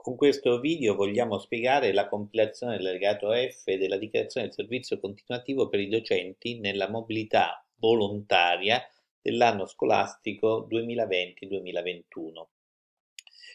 Con questo video vogliamo spiegare la compilazione dell'allegato F della dichiarazione del servizio continuativo per i docenti nella mobilità volontaria dell'anno scolastico 2020-2021.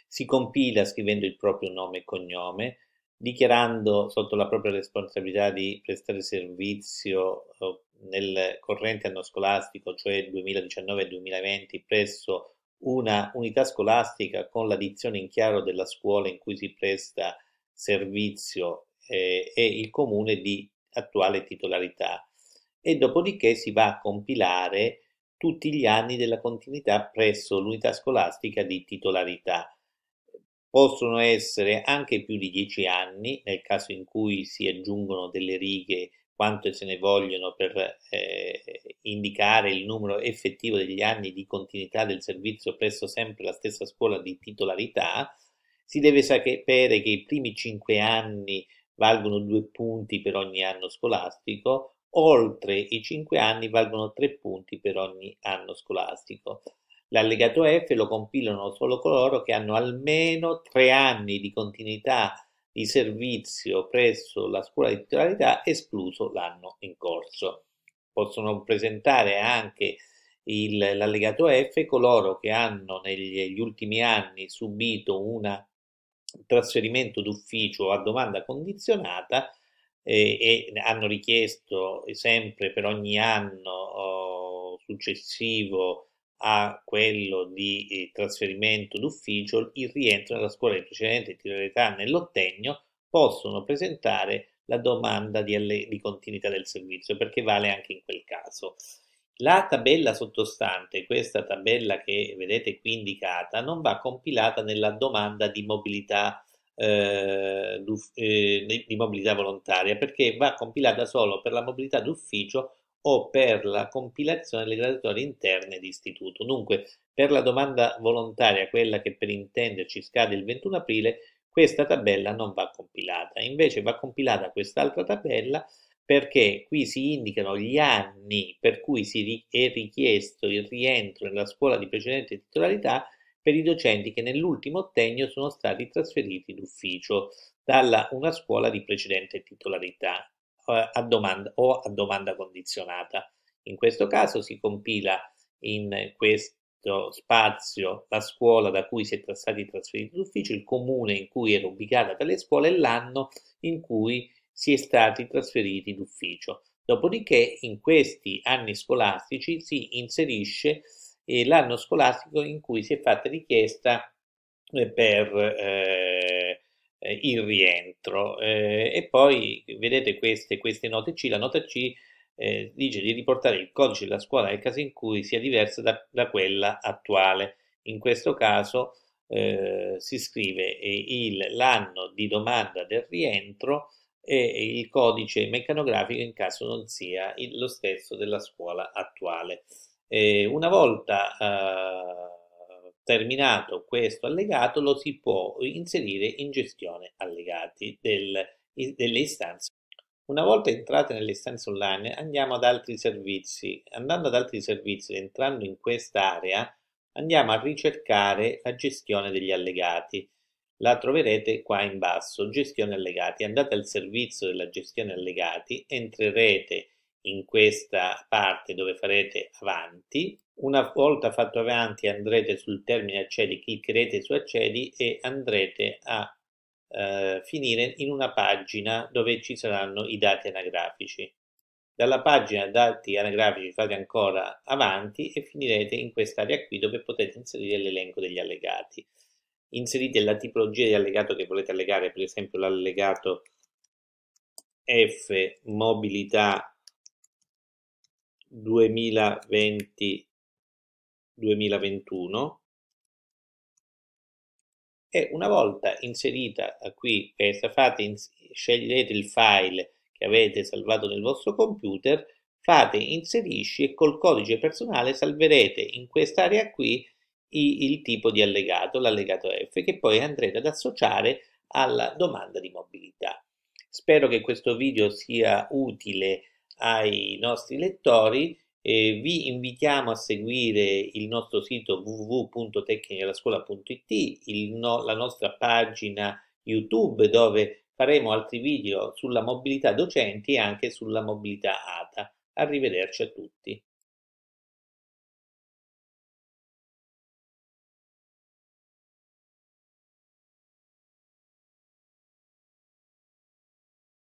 Si compila scrivendo il proprio nome e cognome, dichiarando sotto la propria responsabilità di prestare servizio eh, nel corrente anno scolastico, cioè 2019-2020, presso una unità scolastica con la dizione in chiaro della scuola in cui si presta servizio eh, e il comune di attuale titolarità e dopodiché si va a compilare tutti gli anni della continuità presso l'unità scolastica di titolarità. Possono essere anche più di 10 anni nel caso in cui si aggiungono delle righe quante se ne vogliono per eh, indicare il numero effettivo degli anni di continuità del servizio presso sempre la stessa scuola di titolarità, si deve sapere che i primi cinque anni valgono due punti per ogni anno scolastico, oltre i cinque anni valgono tre punti per ogni anno scolastico. L'allegato F lo compilano solo coloro che hanno almeno tre anni di continuità di servizio presso la scuola di titolarità escluso l'anno in corso. Possono presentare anche il, l'allegato F coloro che hanno negli ultimi anni subito un trasferimento d'ufficio a domanda condizionata eh, e hanno richiesto sempre per ogni anno oh, successivo a quello di eh, trasferimento d'ufficio, il rientro nella scuola di precedente titolarità nell'ottennio, possono presentare la domanda di, alle, di continuità del servizio, perché vale anche in quel caso. La tabella sottostante, questa tabella che vedete qui indicata, non va compilata nella domanda di mobilità, eh, eh, di mobilità volontaria perché va compilata solo per la mobilità d'ufficio o per la compilazione delle graduatorie interne di istituto. Dunque, per la domanda volontaria, quella che per intenderci scade il 21 aprile, questa tabella non va compilata. Invece va compilata quest'altra tabella perché qui si indicano gli anni per cui si è richiesto il rientro nella scuola di precedente titolarità per i docenti che nell'ultimo ottenio sono stati trasferiti d'ufficio dalla una scuola di precedente titolarità. Eh, a domanda o a domanda condizionata. In questo caso si compila in questo spazio la scuola da cui si è stati trasferiti l'ufficio, il comune in cui era ubicata tale scuola e l'anno in cui si è stati trasferiti d'ufficio. Dopodiché in questi anni scolastici si inserisce eh, l'anno scolastico in cui si è fatta richiesta eh, per eh, eh, il rientro. Eh, e poi vedete queste, queste, note C, la nota C eh, dice di riportare il codice della scuola nel caso in cui sia diversa da, da quella attuale. In questo caso eh, si scrive eh, il, l'anno di domanda del rientro e il codice meccanografico in caso non sia il, lo stesso della scuola attuale. Eh, una volta ah, Terminato questo allegato lo si può inserire in gestione allegati del, delle istanze. Una volta entrate nelle istanze online andiamo ad altri servizi. Andando ad altri servizi, entrando in quest'area, andiamo a ricercare la gestione degli allegati. La troverete qua in basso, gestione allegati. Andate al servizio della gestione allegati, entrerete in questa parte dove farete avanti una volta fatto avanti andrete sul termine accedi, cliccherete su accedi e andrete a eh, finire in una pagina dove ci saranno i dati anagrafici. Dalla pagina dati anagrafici fate ancora avanti e finirete in quest'area qui dove potete inserire l'elenco degli allegati. Inserite la tipologia di allegato che volete allegare, per esempio l'allegato F mobilità 2020 2021 e una volta inserita eh, qui, eh, fate, scegliete il file che avete salvato nel vostro computer, fate inserisci e col codice personale salverete in quest'area qui il tipo di allegato, l'allegato F, che poi andrete ad associare alla domanda di mobilità. Spero che questo video sia utile ai nostri lettori eh, vi invitiamo a seguire il nostro sito www.tecnichelascuola.it, no, la nostra pagina YouTube dove faremo altri video sulla mobilità docenti e anche sulla mobilità ATA. Arrivederci a tutti.